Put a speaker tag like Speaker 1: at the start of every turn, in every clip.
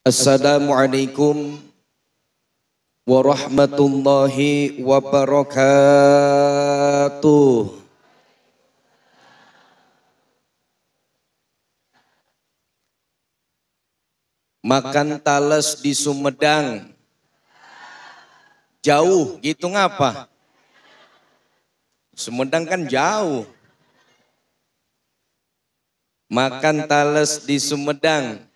Speaker 1: Assalamualaikum warahmatullahi wabarakatuh. Makan tales di Sumedang. Jauh gitu ngapa? Sumedang kan jauh. Makan tales di Sumedang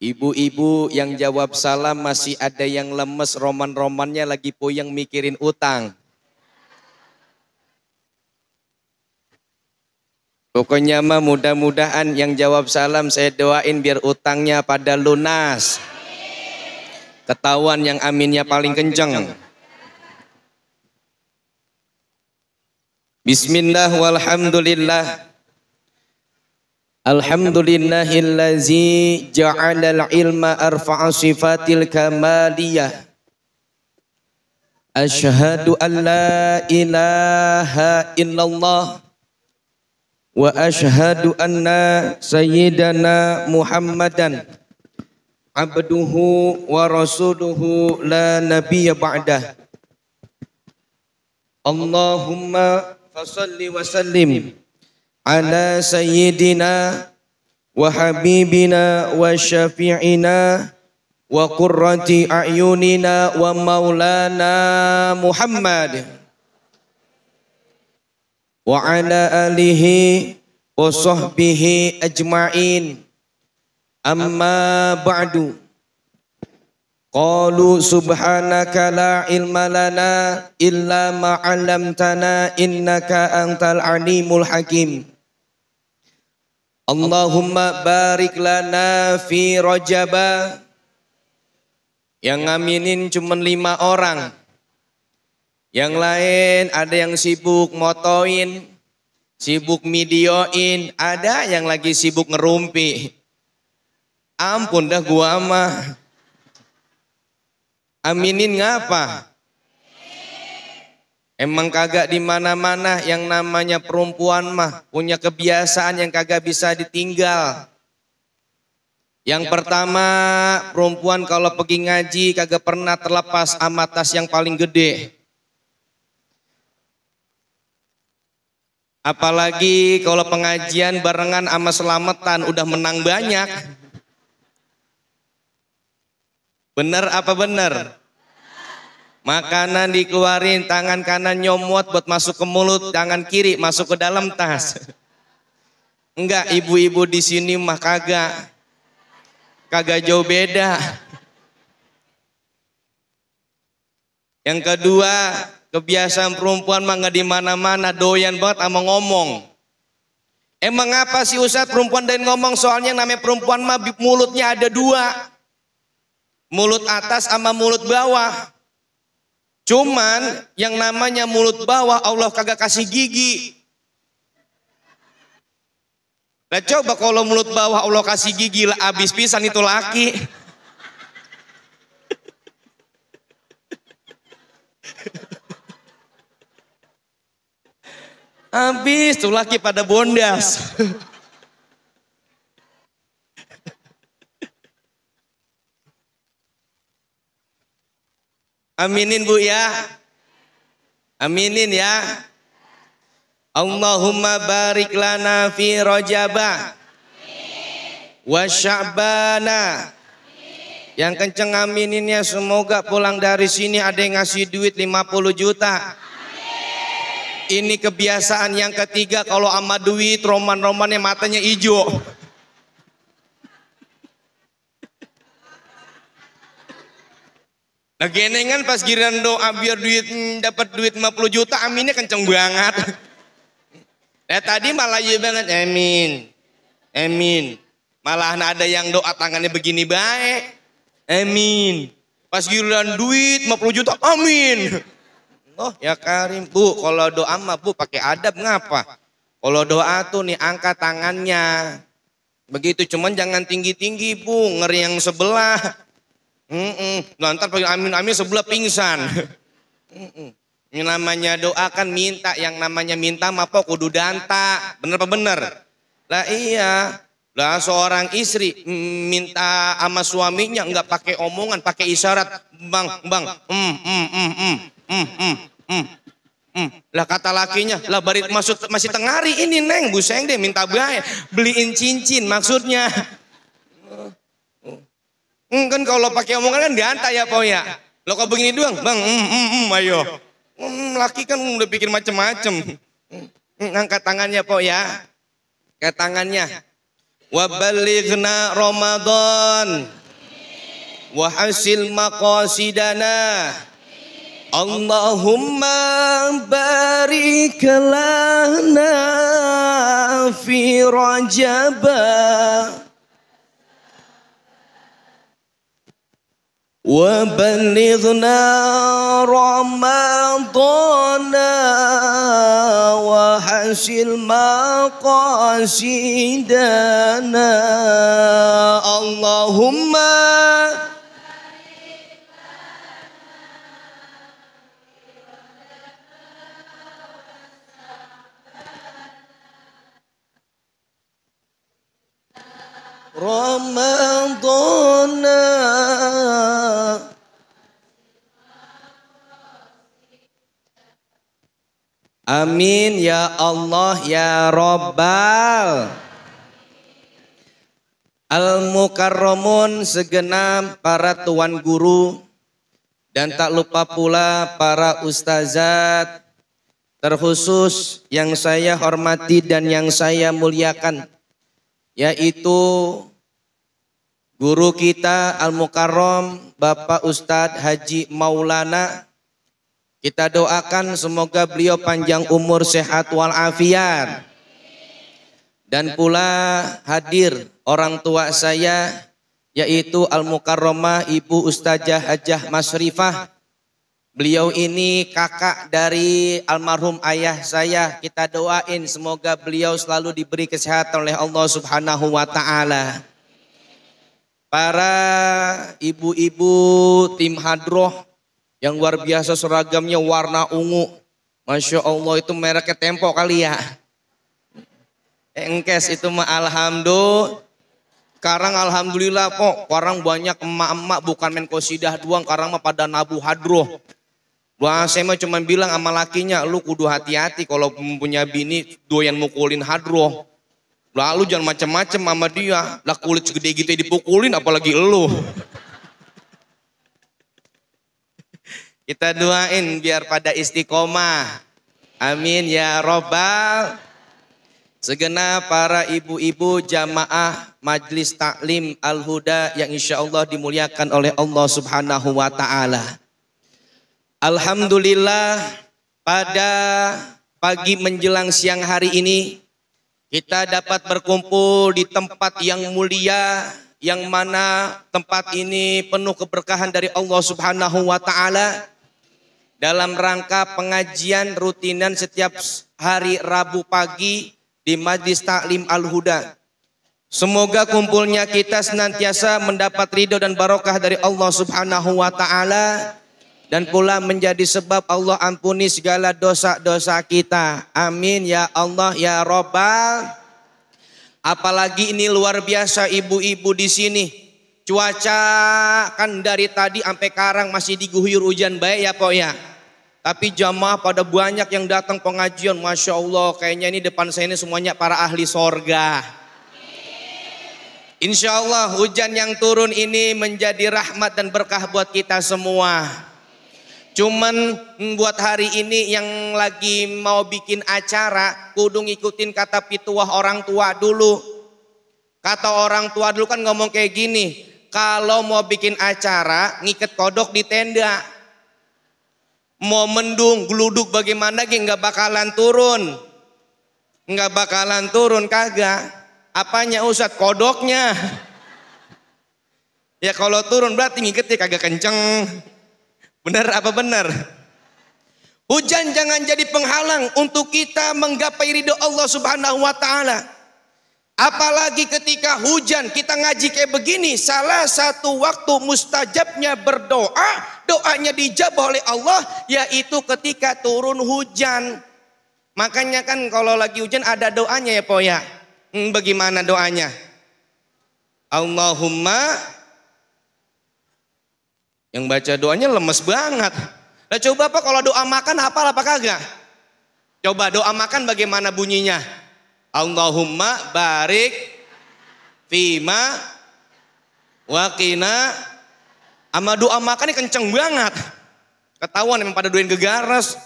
Speaker 1: Ibu-ibu yang jawab salam masih ada yang lemes roman-romannya lagi puyeng mikirin utang. Pokoknya mah mudah-mudahan yang jawab salam saya doain biar utangnya pada lunas. Ketahuan yang aminnya paling kenceng. Bismillah walhamdulillah. Alhamdulillahillazi ja'alal ilma arfa'a sifatil kamaliyah. Ashhadu an la ilaha illallah wa ashhadu anna sayyidana Muhammadan abduhu wa rasuluhu la nabiyya ba'dah. Allahumma fassalli wa sallim على سيدنا وحبيبنا وشفيعنا وقرة أعيننا ومولانا محمد وعلى آله وصحبه أجمعين أما بعد قالوا سبحانك لا علم لنا إلا ما علمتنا إنك أنت العليم الحكيم Allahumma barik lana fi rojaba. Yang ya. ngaminin cuma lima orang. Yang lain ada yang sibuk motoin, sibuk midioin, ada yang lagi sibuk ngerumpi. Ampun dah gua mah. Aminin ngapa? Emang kagak di mana-mana yang namanya perempuan mah punya kebiasaan yang kagak bisa ditinggal. Yang pertama, perempuan kalau pergi ngaji kagak pernah terlepas amatas yang paling gede. Apalagi kalau pengajian barengan sama selamatan udah menang banyak. Bener apa bener? Makanan dikeluarin, tangan kanan nyomot buat masuk ke mulut, tangan kiri masuk ke dalam tas. Enggak, ibu-ibu di sini mah kagak. Kagak jauh beda. Yang kedua, kebiasaan perempuan mah gak di mana-mana, doyan banget sama ngomong. Emang apa sih Ustaz perempuan dan ngomong soalnya namanya perempuan mah mulutnya ada dua. Mulut atas sama mulut bawah. Cuman yang namanya mulut bawah Allah kagak kasih gigi. Nah coba kalau mulut bawah Allah kasih gigi lah abis pisan itu laki. Abis tuh laki pada bondas. Aminin Bu ya. Aminin ya. Allahumma barik lana fi rojaba Wasyabana. Yang kenceng amininnya semoga pulang dari sini ada yang ngasih duit 50 juta. Ini kebiasaan yang ketiga kalau ama duit roman-romannya matanya hijau. Nah genengan pas giliran doa biar duit dapat duit 50 juta aminnya kenceng banget. Nah tadi malah iya banget amin. Amin. Malah nah ada yang doa tangannya begini baik. Amin. Pas giliran duit 50 juta amin. Oh ya Karim bu kalau doa mah bu pakai adab ngapa? Kalau doa tuh nih angkat tangannya. Begitu cuman jangan tinggi-tinggi bu ngeri yang sebelah. Mm-mm. Lantar panggil amin-amin sebelah pingsan. Mm-mm. namanya doa kan minta, yang namanya minta mapo kudu danta. Bener apa bener? Lah iya. Lah seorang istri minta sama suaminya nggak pakai omongan, pakai isyarat. Bang, bang, mm, mm, mm, mm, mm, mm, mm. Hmm. Lah kata lakinya, lah barit masuk masih tengari ini neng, bu deh minta bayar, beliin cincin maksudnya. Hmm, kan kalau pakai omongan kan diantai ya po ya. Lo kok begini doang, bang, mm, mm, mm, mm ayo. Mm, mm, laki kan udah pikir macem-macem. Mm, angkat tangannya po ya. Angkat tangannya. Wabalighna Ramadan. Wahasil maqasidana. Allahumma barik fi rajabah. وبلغنا رمضان وحسن مقاصدنا اللهم رمضان Amin ya Allah ya Robbal Al-Mukarramun segenap para tuan guru dan tak lupa pula para ustazat terkhusus yang saya hormati dan yang saya muliakan yaitu Guru kita al Mukarrom Bapak Ustadz Haji Maulana kita doakan semoga beliau panjang umur sehat walafiat. Dan pula hadir orang tua saya yaitu al Mukarromah Ibu Ustazah Hajah Masrifah. Beliau ini kakak dari almarhum ayah saya. Kita doain semoga beliau selalu diberi kesehatan oleh Allah Subhanahu wa taala para ibu-ibu tim hadroh yang luar biasa seragamnya warna ungu. Masya Allah itu mereknya Tempo kali ya. Engkes itu mah alhamdulillah. Sekarang alhamdulillah kok orang banyak emak-emak bukan main kosidah doang, sekarang mah pada nabu hadroh. Wah, saya mah cuma bilang sama lakinya, lu kudu hati-hati kalau punya bini doyan mukulin hadroh. Lalu jangan macam-macam sama dia. Lah kulit segede gitu dipukulin apalagi elu. Kita doain biar pada istiqomah. Amin ya robbal. Segenap para ibu-ibu jamaah majlis taklim al-huda yang insya Allah dimuliakan oleh Allah subhanahu wa ta'ala. Alhamdulillah pada pagi menjelang siang hari ini kita dapat berkumpul di tempat yang mulia yang mana tempat ini penuh keberkahan dari Allah Subhanahu wa taala dalam rangka pengajian rutinan setiap hari Rabu pagi di Majlis Taklim Al-Huda. Semoga kumpulnya kita senantiasa mendapat ridho dan barokah dari Allah Subhanahu wa taala dan ya. pula menjadi sebab Allah ampuni segala dosa-dosa kita. Amin ya Allah ya Robbal. Apalagi ini luar biasa ibu-ibu di sini. Cuaca kan dari tadi sampai karang masih diguyur hujan baik ya pokoknya. Tapi jamaah pada banyak yang datang pengajian, masya Allah, kayaknya ini depan saya ini semuanya para ahli sorga. Insya Allah hujan yang turun ini menjadi rahmat dan berkah buat kita semua. Cuman buat hari ini yang lagi mau bikin acara, kudu ngikutin kata pituah orang tua dulu. Kata orang tua dulu kan ngomong kayak gini, kalau mau bikin acara, ngiket kodok di tenda. Mau mendung, geluduk bagaimana lagi nggak bakalan turun. Nggak bakalan turun kagak. Apanya Ustadz? Kodoknya. Ya kalau turun berarti ngiketnya kagak kenceng. Benar apa benar? Hujan jangan jadi penghalang untuk kita menggapai ridho Allah Subhanahu wa taala. Apalagi ketika hujan kita ngaji kayak begini, salah satu waktu mustajabnya berdoa, doanya dijabah oleh Allah yaitu ketika turun hujan. Makanya kan kalau lagi hujan ada doanya ya, Po ya? Hmm, bagaimana doanya? Allahumma yang baca doanya lemes banget. Nah coba apa kalau doa makan hafal apa kagak? Coba doa makan bagaimana bunyinya? Allahumma barik fima wakina sama doa makan ini kenceng banget. Ketahuan emang pada doain gegaras.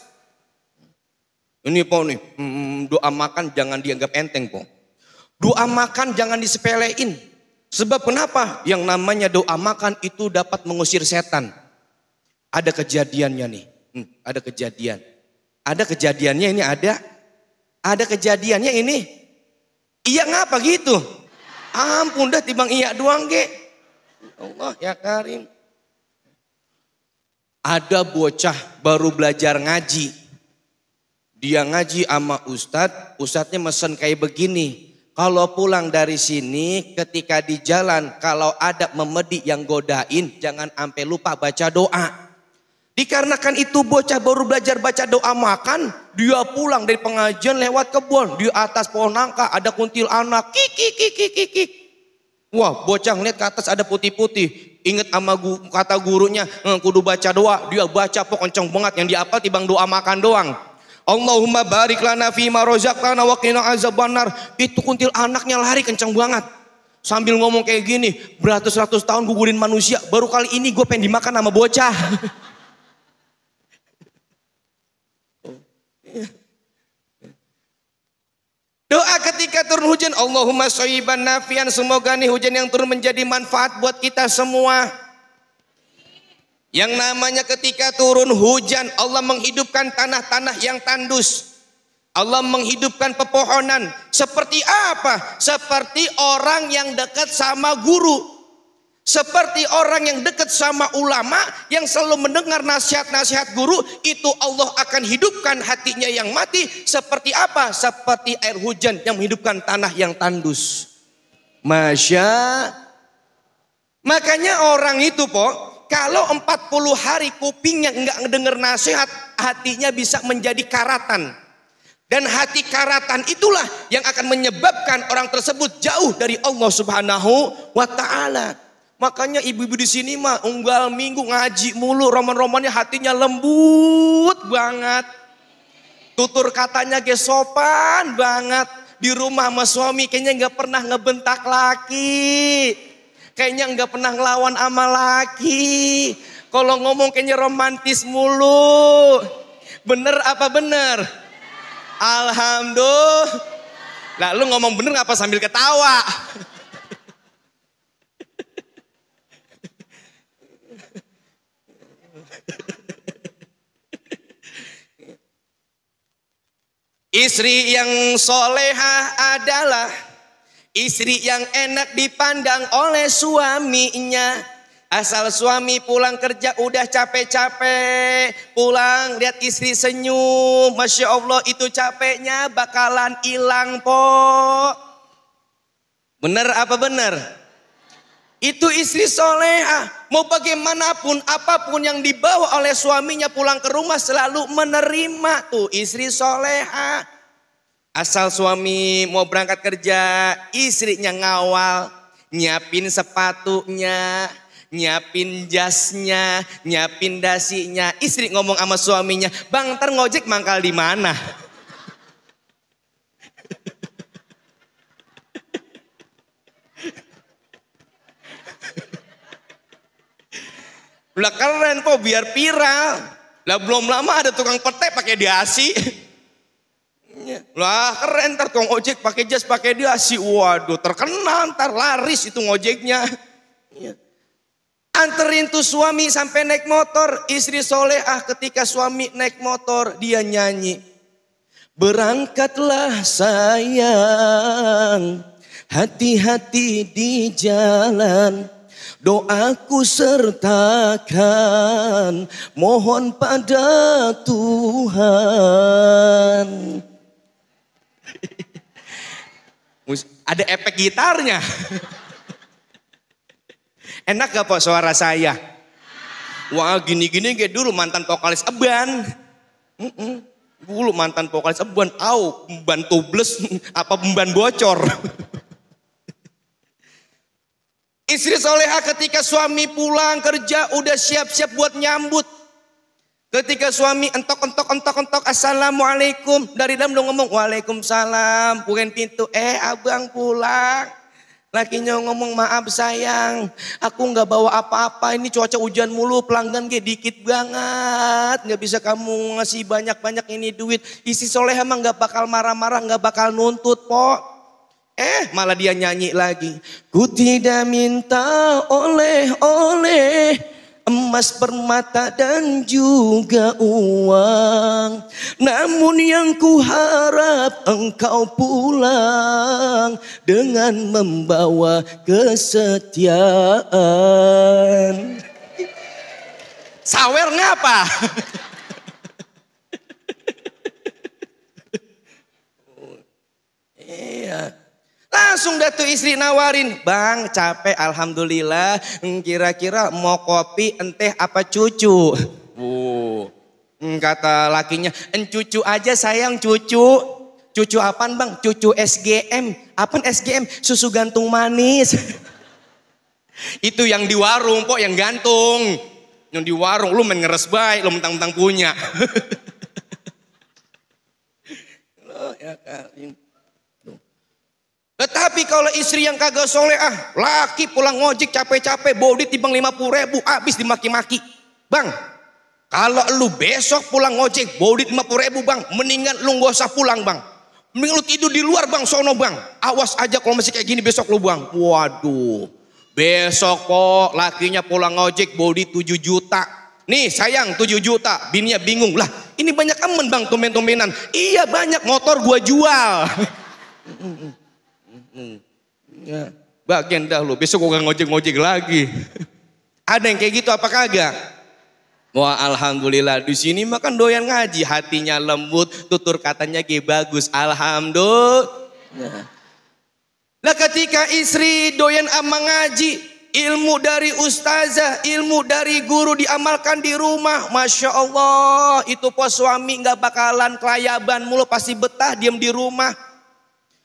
Speaker 1: Ini po nih, hmm, doa makan jangan dianggap enteng po. Doa makan jangan disepelein. Sebab kenapa yang namanya doa makan itu dapat mengusir setan? Ada kejadiannya nih, hmm, ada kejadian. Ada kejadiannya ini ada, ada kejadiannya ini. Iya ngapa gitu? Ampun dah timbang iya doang ge. Allah ya karim. Ada bocah baru belajar ngaji. Dia ngaji sama ustad, ustadnya mesen kayak begini. Kalau pulang dari sini, ketika di jalan, kalau ada memedi yang godain, jangan sampai lupa baca doa. Dikarenakan itu bocah baru belajar baca doa makan, dia pulang dari pengajian lewat kebun, di atas pohon nangka ada kuntil anak, kiki kiki kiki. Wah, bocah ngeliat ke atas ada putih-putih. Ingat sama gu, kata gurunya, eh, kudu baca doa. Dia baca pokok banget yang diapal tibang doa makan doang. Allahumma barik lana fi ma razaqtana wa qina azabannar. Itu kuntil anaknya lari kencang banget. Sambil ngomong kayak gini, beratus-ratus tahun gugurin manusia, baru kali ini gue pengen dimakan sama bocah. Doa ketika turun hujan, Allahumma soyiban nafian, semoga nih hujan yang turun menjadi manfaat buat kita semua. Yang namanya ketika turun hujan, Allah menghidupkan tanah-tanah yang tandus. Allah menghidupkan pepohonan. Seperti apa? Seperti orang yang dekat sama guru. Seperti orang yang dekat sama ulama yang selalu mendengar nasihat-nasihat guru, itu Allah akan hidupkan hatinya yang mati. Seperti apa? Seperti air hujan yang menghidupkan tanah yang tandus. Masya Makanya orang itu, Pak, kalau 40 hari kupingnya nggak ngedenger nasihat, hatinya bisa menjadi karatan. Dan hati karatan itulah yang akan menyebabkan orang tersebut jauh dari Allah Subhanahu wa taala. Makanya ibu-ibu di sini mah unggal minggu ngaji mulu, roman-romannya hatinya lembut banget. Tutur katanya ge sopan banget. Di rumah sama suami kayaknya nggak pernah ngebentak laki Kayaknya nggak pernah ngelawan sama laki. Kalau ngomong kayaknya romantis mulu. Bener apa bener? Alhamdulillah. Lalu ngomong bener apa sambil ketawa? Istri yang solehah adalah Istri yang enak dipandang oleh suaminya. Asal suami pulang kerja udah capek-capek. Pulang lihat istri senyum. Masya Allah itu capeknya bakalan hilang po. Bener apa bener? Itu istri soleha. Mau bagaimanapun apapun yang dibawa oleh suaminya pulang ke rumah selalu menerima. Tuh istri soleha. Asal suami mau berangkat kerja, istrinya ngawal, nyiapin sepatunya, nyiapin jasnya, nyiapin dasinya. Istri ngomong sama suaminya, "Bang, ntar ngojek mangkal di mana?" Lah keren kok biar viral. Lah belum lama ada tukang pete pakai dasi. Lah keren ntar tukang ojek pakai jas pakai dia si waduh terkenal ntar laris itu ngojeknya. Iya. Anterin tuh suami sampai naik motor. Istri solehah ketika suami naik motor dia nyanyi. Berangkatlah sayang, hati-hati di jalan. Doaku sertakan, mohon pada Tuhan. Ada efek gitarnya. Enak gak pak suara saya? Wah gini-gini kayak dulu mantan vokalis Eban. Dulu mantan vokalis Eban, au ban tubles apa ban bocor. Istri soleha ketika suami pulang kerja udah siap-siap buat nyambut. Ketika suami entok entok entok entok assalamualaikum dari dalam dong ngomong waalaikumsalam bukan pintu eh abang pulang lakinya ngomong maaf sayang aku nggak bawa apa-apa ini cuaca hujan mulu pelanggan gue dikit banget nggak bisa kamu ngasih banyak-banyak ini duit isi soleh emang nggak bakal marah-marah nggak bakal nuntut po eh malah dia nyanyi lagi ku tidak minta oleh-oleh emas permata dan juga uang. Namun yang kuharap engkau pulang dengan membawa kesetiaan. Sawer ngapa? Iya. Langsung datu istri nawarin, bang capek alhamdulillah, hmm, kira-kira mau kopi enteh apa cucu. Bu, hmm, kata lakinya, cucu aja sayang cucu. Cucu apaan bang? Cucu SGM. Apaan SGM? Susu gantung manis. Itu yang di warung kok yang gantung. Yang di warung lu main ngeres baik, lu mentang-mentang punya. lo oh, ya tetapi kalau istri yang kagak soleh ah, laki pulang ngojek capek-capek, bodi timbang 50 ribu, habis dimaki-maki. Bang, kalau lu besok pulang ngojek, bodi 50 ribu bang, mendingan lu gak usah pulang bang. Mendingan lu tidur di luar bang, sono bang. Awas aja kalau masih kayak gini besok lu bang. Waduh, besok kok lakinya pulang ngojek, bodi 7 juta. Nih sayang 7 juta, bininya bingung lah. Ini banyak aman bang, tumen-tumenan. Iya banyak, motor gua jual. Ya. Bagian dah lu, besok gua ngojek-ngojek lagi. Ada yang kayak gitu apa kagak? Wah alhamdulillah di sini makan doyan ngaji, hatinya lembut, tutur katanya ge bagus. Alhamdulillah. Ya. Lah ketika istri doyan ama ngaji, ilmu dari ustazah, ilmu dari guru diamalkan di rumah. Masya Allah, itu pos suami nggak bakalan kelayaban mulu pasti betah diam di rumah.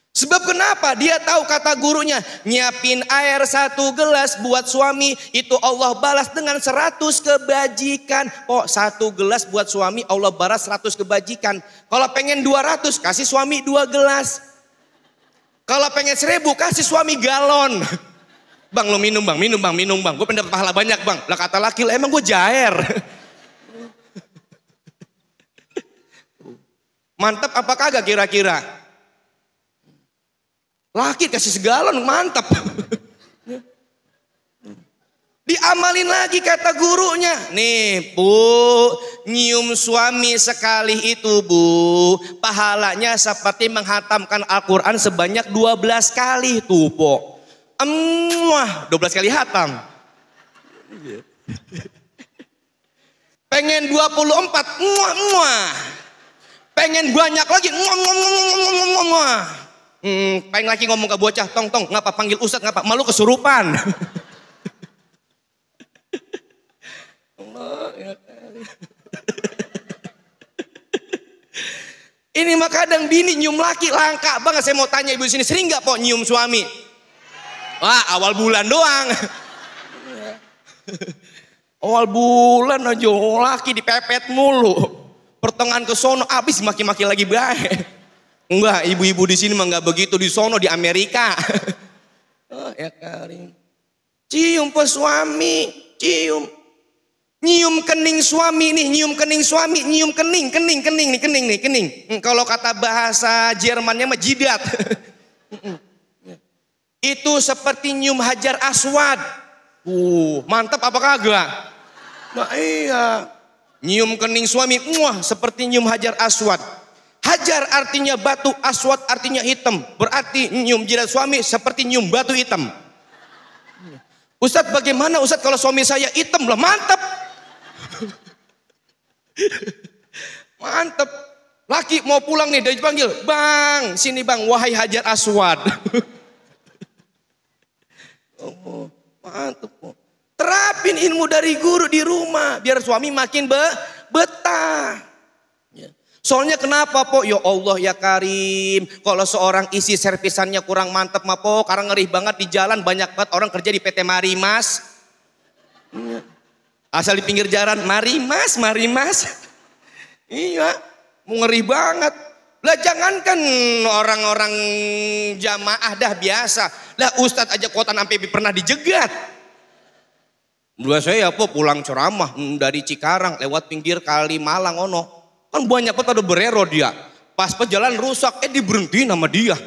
Speaker 1: Sebab kenapa? Dia tahu kata gurunya, nyiapin air satu gelas buat suami, itu Allah balas dengan seratus kebajikan. Oh, satu gelas buat suami, Allah balas seratus kebajikan. Kalau pengen dua ratus, kasih suami dua gelas. Kalau pengen seribu, kasih suami galon. Bang, lo minum bang, minum bang, minum bang. Gue pendapat pahala banyak bang. Lah kata laki, lah emang gue jair. Mantap apa kagak kira-kira? Laki kasih segalon, mantap. Diamalin lagi kata gurunya. Nih bu, nyium suami sekali itu bu. Pahalanya seperti menghatamkan Al-Quran sebanyak 12 kali tuh po. Emuah, 12 kali hatam. Pengen 24, muah muah. Pengen banyak lagi, muah muah muah muah muah muah. Hmm, pengen lagi ngomong ke bocah, tong tong, ngapa panggil ustad, ngapa malu kesurupan. Ya Ini mah kadang bini nyium laki langka banget. Saya mau tanya ibu sini sering nggak po nyium suami? Wah awal bulan doang. awal bulan aja laki dipepet mulu. Pertengahan ke sono abis maki-maki lagi baik. Enggak, ibu-ibu di sini mah enggak begitu di sono di Amerika. oh, ya Karim. Cium pe suami, cium. Nyium kening suami nih, nyium kening suami, nyium kening, kening, kening nih, kening nih, kening. Hmm, kalau kata bahasa Jermannya mah jidat. Itu seperti nyium hajar aswad. Uh, mantap apa kagak? Nah iya. Nyium kening suami, wah seperti nyium hajar aswad. Hajar artinya batu, aswat artinya hitam. Berarti nyium jidat suami seperti nyium batu hitam. Ustadz bagaimana Ustadz kalau suami saya hitam lah mantep, mantep. Laki mau pulang nih dia dipanggil, "Bang, sini Bang, wahai Hajar aswat. Oh, oh, mantep. Oh. Terapin ilmu dari guru di rumah biar suami makin be betah. Soalnya kenapa po? Ya Allah ya Karim. Kalau seorang isi servisannya kurang mantep mah po. Karena ngeri banget di jalan banyak banget orang kerja di PT Marimas. Iya. Asal di pinggir jalan, Marimas, Marimas. iya, ngeri banget. Lah kan orang-orang jamaah dah biasa. Lah Ustadz aja kuota sampai pernah dijegat. Dua saya ya po pulang ceramah hmm, dari Cikarang lewat pinggir kali Malang ono. Kan banyak banget ada berero dia. Pas pejalan rusak, eh diberhenti nama dia.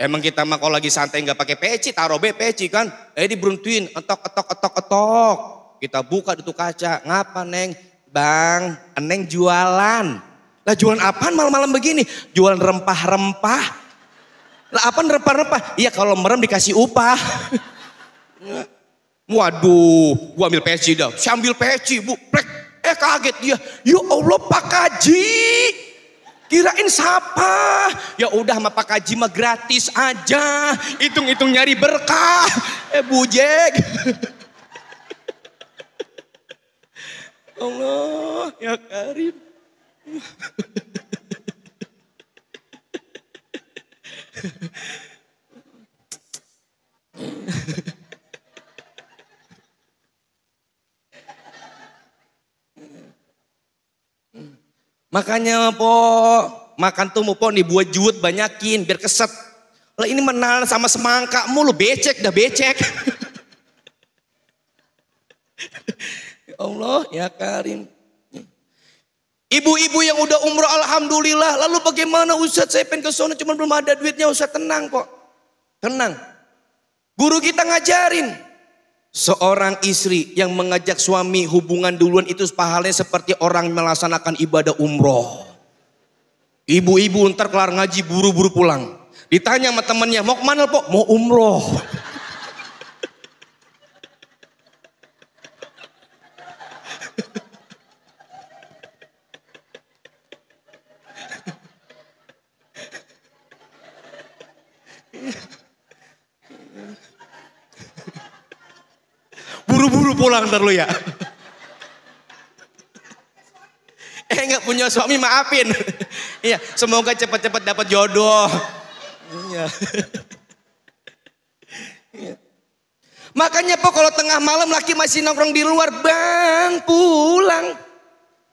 Speaker 1: Emang kita mah kalau lagi santai nggak pakai peci, taruh be peci kan. Eh diberhentiin, etok, etok, etok, etok. Kita buka itu kaca, ngapa neng? Bang, neng jualan. Lah jualan apaan malam-malam begini? Jualan rempah-rempah. Lah apa rempah-rempah? Iya kalau merem dikasih upah. Waduh, gua ambil peci dah. Saya ambil peci, Bu. Plek, Eh kaget dia, ya Allah Pak Kaji. Kirain siapa? Ya udah sama Pak Kaji mah gratis aja. Hitung-hitung nyari berkah. Eh bujek. Allah ya karim. Makanya po makan tuh po nih buat juut banyakin biar keset. Lah ini menal sama semangka mulu becek dah becek. ya Allah ya Karim. Ibu-ibu yang udah umroh alhamdulillah. Lalu bagaimana Ustaz saya pengen ke sana cuman belum ada duitnya Ustaz tenang kok. Tenang. Guru kita ngajarin. Seorang istri yang mengajak suami hubungan duluan itu pahalanya seperti orang melaksanakan ibadah umroh. Ibu-ibu ntar kelar ngaji buru-buru pulang. Ditanya sama temennya, mau kemana po? Mau umroh. buru pulang ntar lu ya. eh nggak punya suami maafin. iya, semoga cepat-cepat dapat jodoh. Iya. iya. Makanya po kalau tengah malam laki masih nongkrong di luar, bang pulang.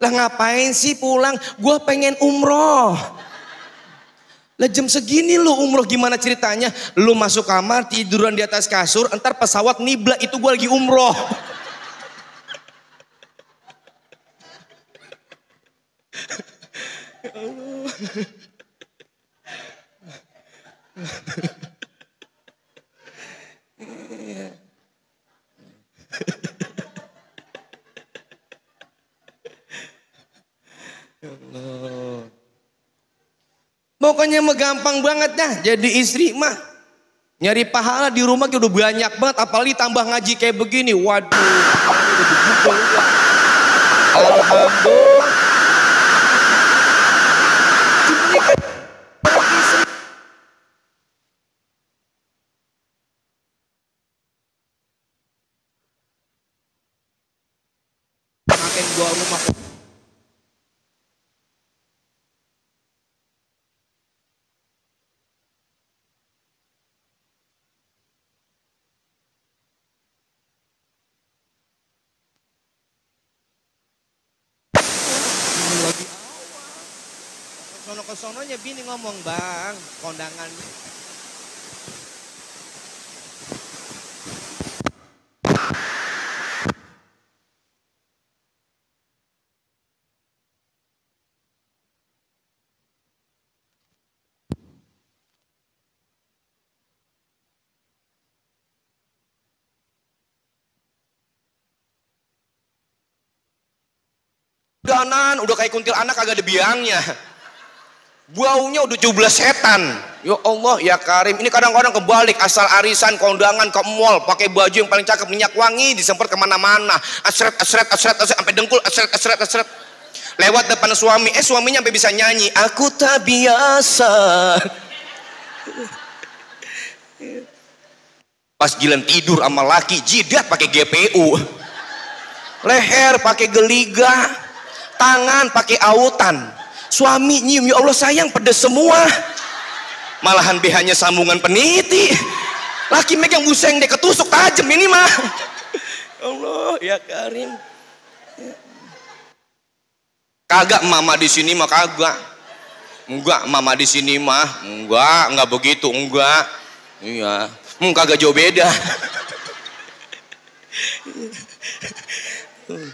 Speaker 1: Lah ngapain sih pulang? Gua pengen umroh. Lah jam segini lu umroh gimana ceritanya? Lu masuk kamar tiduran di atas kasur, entar pesawat nibla itu gua lagi umroh. Caranya mah gampang banget ya jadi istri mah. Nyari pahala di rumah kita udah banyak banget apalagi tambah ngaji kayak begini. Waduh, Alhamdulillah. makin gua rumah sononya bini ngomong bang kondangan udah kayak kuntil anak agak ada biangnya. Baunya udah 17 setan. Ya Allah, ya Karim. Ini kadang-kadang kebalik. Asal arisan, kondangan, ke mall. Pakai baju yang paling cakep. Minyak wangi disemprot kemana-mana. Asret, asret, asret, asret. Sampai dengkul, asret, asret, asret. Lewat depan suami. Eh, suaminya sampai bisa nyanyi. Aku tak biasa. Pas gilan tidur sama laki. Jidat pakai GPU. Leher pakai geliga. Tangan pakai autan Suami nyium, ya Allah sayang pedes semua. Malahan BH-nya sambungan peniti. Laki yang buseng dia ketusuk tajam ini mah. Ya Allah, ya Karim. Kagak mama di sini mah kagak. Enggak, mama di sini mah enggak, enggak begitu, enggak. Iya, enggak hmm, kagak jauh beda. Hmm.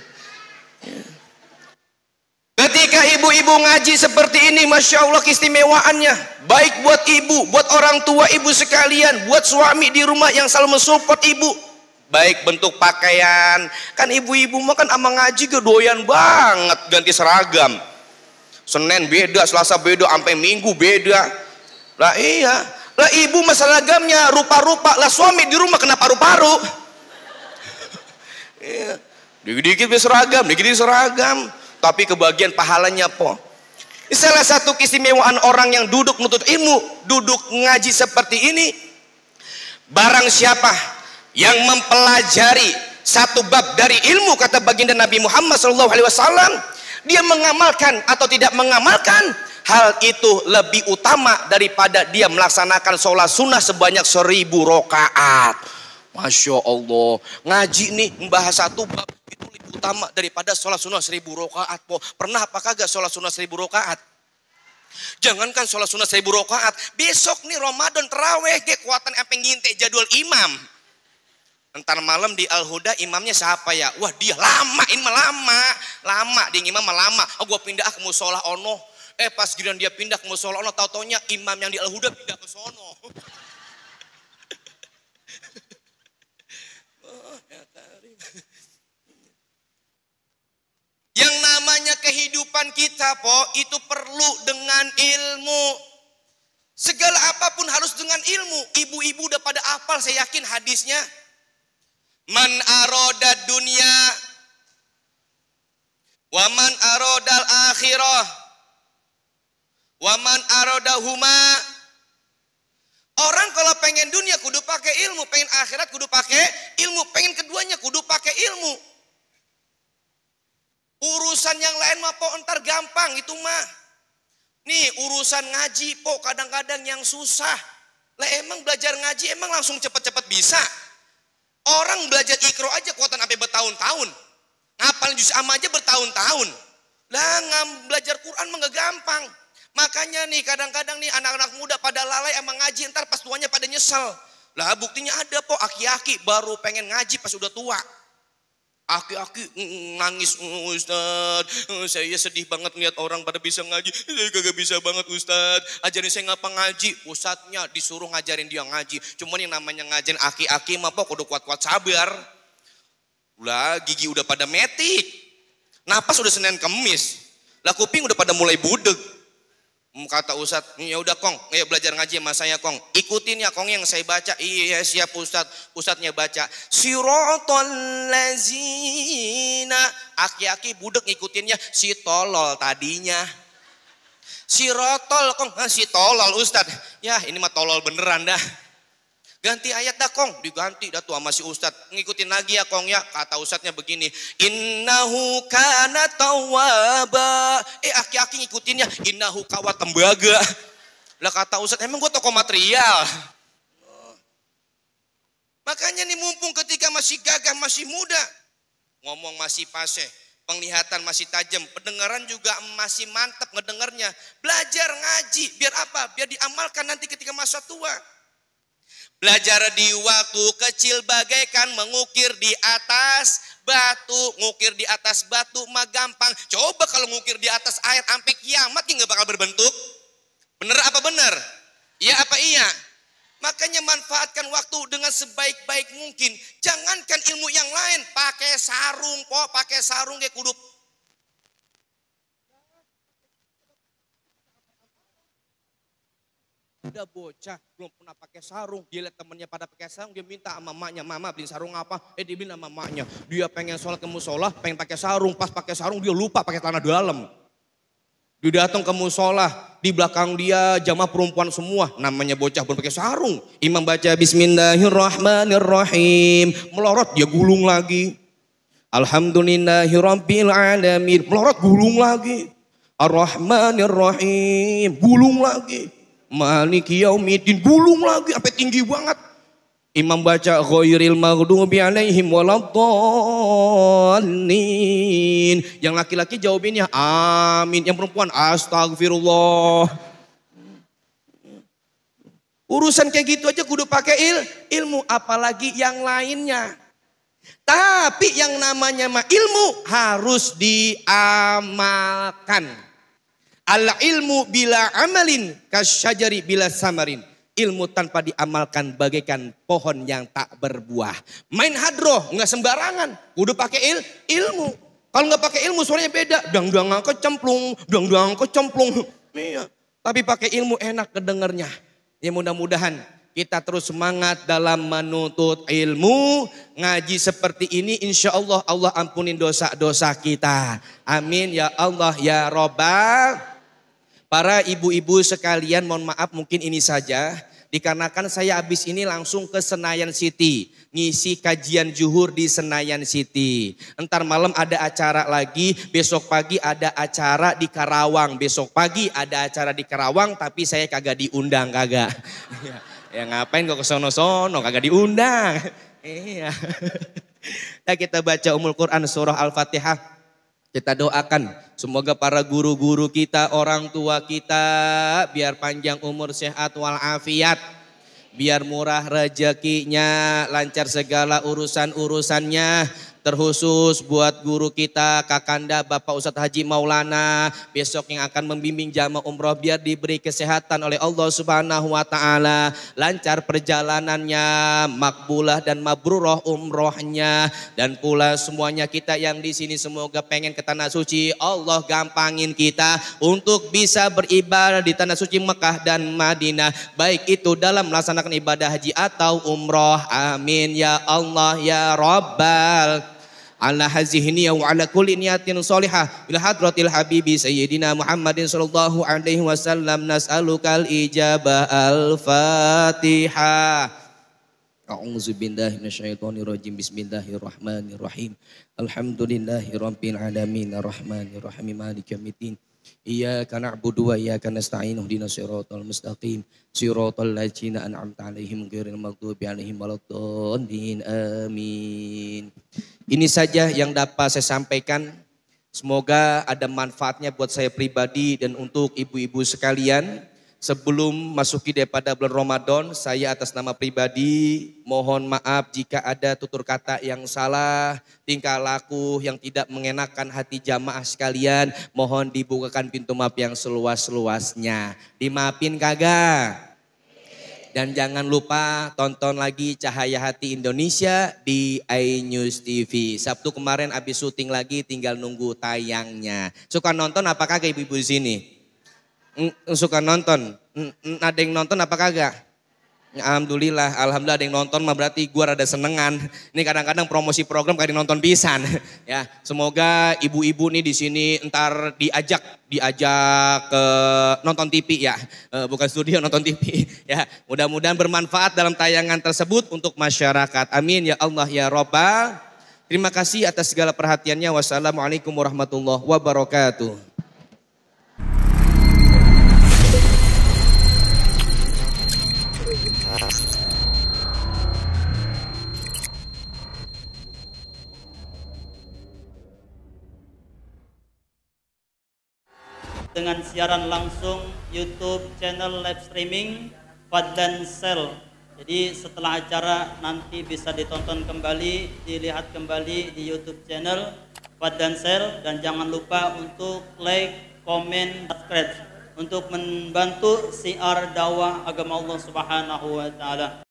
Speaker 1: Ketika ibu-ibu ngaji seperti ini, masya Allah keistimewaannya. Baik buat ibu, buat orang tua ibu sekalian, buat suami di rumah yang selalu mensupport ibu. Baik bentuk pakaian, kan ibu-ibu makan ama ngaji ke doyan banget ganti seragam. Senin beda, Selasa beda, sampai Minggu beda. Lah iya, lah ibu seragamnya rupa-rupa, lah suami di rumah kena paru-paru. iya. Dikit-dikit seragam, dikit-dikit seragam tapi kebagian pahalanya po. Salah satu keistimewaan orang yang duduk menuntut ilmu, duduk ngaji seperti ini, barang siapa yang mempelajari satu bab dari ilmu kata baginda Nabi Muhammad SAW, dia mengamalkan atau tidak mengamalkan, hal itu lebih utama daripada dia melaksanakan sholat sunnah sebanyak seribu rokaat. Masya Allah, ngaji nih membahas satu bab utama daripada sholat sunnah seribu rokaat. Po. Pernah apa kagak sholat sunnah seribu rokaat? Jangankan sholat sunnah seribu rokaat. Besok nih Ramadan terawih. Dia kuatan apa ngintik jadwal imam. Ntar malam di Al-Huda imamnya siapa ya? Wah dia lama, ini lama. Lama, dia imam lama. Oh ah, gue pindah ke musola ono. Eh pas giliran dia pindah ke musola ono, tau taunya imam yang di Al-Huda pindah ke sono. kehidupan kita, po, itu perlu dengan ilmu. Segala apapun harus dengan ilmu. Ibu-ibu udah pada apal, saya yakin hadisnya. Man aroda dunia Waman arodal akhirah Waman aroda huma Orang kalau pengen dunia kudu pakai ilmu, pengen akhirat kudu pakai ilmu, pengen keduanya kudu pakai ilmu. Urusan yang lain mah po entar gampang itu mah. Nih urusan ngaji pok kadang-kadang yang susah. Lah emang belajar ngaji emang langsung cepet-cepet bisa. Orang belajar ikro aja kuatan sampai bertahun-tahun. Ngapalin juz am aja bertahun-tahun. Lah ngam belajar Quran mah gak gampang. Makanya nih kadang-kadang nih anak-anak muda pada lalai emang ngaji entar pas tuanya pada nyesel. Lah buktinya ada pok aki-aki baru pengen ngaji pas udah tua. Aki-aki mm, nangis mm, Ustad, eh, Saya sedih banget lihat orang pada bisa ngaji. Saya eh, kagak bisa banget Ustad. Ajarin saya ngapa ngaji. Ustadnya disuruh ngajarin dia ngaji. Cuman yang namanya ngajarin aki-aki mah pok udah kuat-kuat sabar. Lah gigi udah pada metik. Napas udah Senin Kemis. Lah kuping udah pada mulai budek kata Ustadz, ya udah Kong, ya belajar ngaji sama saya Kong. Ikutin ya Kong yang saya baca. Iya siap Ustadz, Ustadznya baca. Sirotol lazina. Aki-aki budek ngikutinnya si tolol tadinya. Sirotol Kong, ah, si tolol Ustadz. Ya ini mah tolol beneran dah. Ganti ayat dah kong, diganti dah tua masih ustad. Ngikutin lagi ya kong ya, kata ustadnya begini. Innahu kana tawaba. Eh aki-aki ngikutinnya, innahu kawat tembaga. Lah kata ustad, emang gue toko material. Makanya nih mumpung ketika masih gagah, masih muda. Ngomong masih pase, penglihatan masih tajam, pendengaran juga masih mantap ngedengarnya. Belajar ngaji, biar apa? Biar diamalkan nanti ketika masa tua. Belajar di waktu kecil bagaikan mengukir di atas batu, ngukir di atas batu mah gampang. Coba kalau ngukir di atas air sampai kiamat gak bakal berbentuk. Bener apa bener? Iya apa iya? Makanya manfaatkan waktu dengan sebaik-baik mungkin. Jangankan ilmu yang lain, pakai sarung, po, pakai sarung kayak kudu Ada bocah belum pernah pakai sarung. Dia lihat temennya pada pakai sarung, dia minta sama mamanya, mama beli sarung apa? Eh dia bilang sama mamanya, dia pengen sholat ke musola, pengen pakai sarung. Pas pakai sarung dia lupa pakai tanah dalam. Dia datang ke musola, di belakang dia jamaah perempuan semua. Namanya bocah belum pakai sarung. Imam baca Bismillahirrahmanirrahim. Melorot dia gulung lagi. Alhamdulillahirrahmanirrahim, Melorot gulung lagi. Ar-Rahmanir Rahim. Gulung lagi. Maliki yaumidin gulung lagi sampai tinggi banget. Imam baca ghairil maghdubi alaihim waladdallin. Yang laki-laki jawabinnya amin. Yang perempuan astagfirullah. Urusan kayak gitu aja kudu pakai il, ilmu apalagi yang lainnya. Tapi yang namanya ilmu harus diamalkan. Al ilmu bila amalin kasyajari bila samarin. Ilmu tanpa diamalkan bagaikan pohon yang tak berbuah. Main hadroh nggak sembarangan. Udah pakai il, ilmu. Kalau nggak pakai ilmu suaranya beda. Dang dang cemplung dang dang cemplung. Iya. Tapi pakai ilmu enak kedengarnya Ya mudah-mudahan kita terus semangat dalam menuntut ilmu. Ngaji seperti ini insya Allah Allah ampunin dosa-dosa kita. Amin ya Allah ya Robbal Para ibu-ibu sekalian mohon maaf mungkin ini saja. Dikarenakan saya habis ini langsung ke Senayan City. Ngisi kajian juhur di Senayan City. Entar malam ada acara lagi. Besok pagi ada acara di Karawang. Besok pagi ada acara di Karawang tapi saya kagak diundang kagak. ya, ngapain kok kesono sono kagak diundang. Iya. nah, kita baca Umul Quran surah Al-Fatihah kita doakan semoga para guru-guru kita, orang tua kita biar panjang umur sehat walafiat. Biar murah rezekinya, lancar segala urusan-urusannya terkhusus buat guru kita Kakanda Bapak Ustadz Haji Maulana besok yang akan membimbing jamaah umroh biar diberi kesehatan oleh Allah Subhanahu wa taala, lancar perjalanannya, makbulah dan mabruroh umrohnya dan pula semuanya kita yang di sini semoga pengen ke tanah suci, Allah gampangin kita untuk bisa beribadah di tanah suci Mekah dan Madinah, baik itu dalam melaksanakan ibadah haji atau umroh. Amin ya Allah ya Rabbal ala hazihniya wa ala kulli niyatin solihah bil hadratil habibi sayyidina Muhammadin sallallahu alaihi wasallam nas'alukal ijabah al-fatihah A'udzu billahi minasyaitonir rajim. Bismillahirrahmanirrahim. Alhamdulillahi rabbil alamin arrahmanirrahim maliki yaumiddin. Iyyaka na'budu wa iyyaka nasta'in ihdinas siratal mustaqim siratal ladzina an'amta 'alaihim ghairil maghdubi 'alaihim waladdallin amin Ini saja yang dapat saya sampaikan semoga ada manfaatnya buat saya pribadi dan untuk ibu-ibu sekalian Sebelum masuki daripada bulan Ramadan, saya atas nama pribadi mohon maaf jika ada tutur kata yang salah, tingkah laku yang tidak mengenakan hati jamaah sekalian. Mohon dibukakan pintu maaf yang seluas-luasnya. Dimaafin kagak? Dan jangan lupa tonton lagi Cahaya Hati Indonesia di iNews TV. Sabtu kemarin habis syuting lagi tinggal nunggu tayangnya. Suka nonton apakah ke ibu-ibu di sini? suka nonton. Ada yang nonton apa kagak? Ya, alhamdulillah, alhamdulillah ada yang nonton mah berarti gue rada senengan. Ini kadang-kadang promosi program kadang nonton pisan. Ya, semoga ibu-ibu nih di sini ntar diajak diajak ke nonton TV ya. Eh, bukan studio nonton TV ya. Mudah-mudahan bermanfaat dalam tayangan tersebut untuk masyarakat. Amin ya Allah ya Robbal. Terima kasih atas segala perhatiannya. Wassalamualaikum warahmatullahi wabarakatuh. dengan siaran langsung YouTube channel live streaming Fadlan Sel. Jadi setelah acara nanti bisa ditonton kembali, dilihat kembali di YouTube channel Fadlan Sel dan jangan lupa untuk like, komen, subscribe untuk membantu siar dakwah agama Allah Subhanahu wa taala.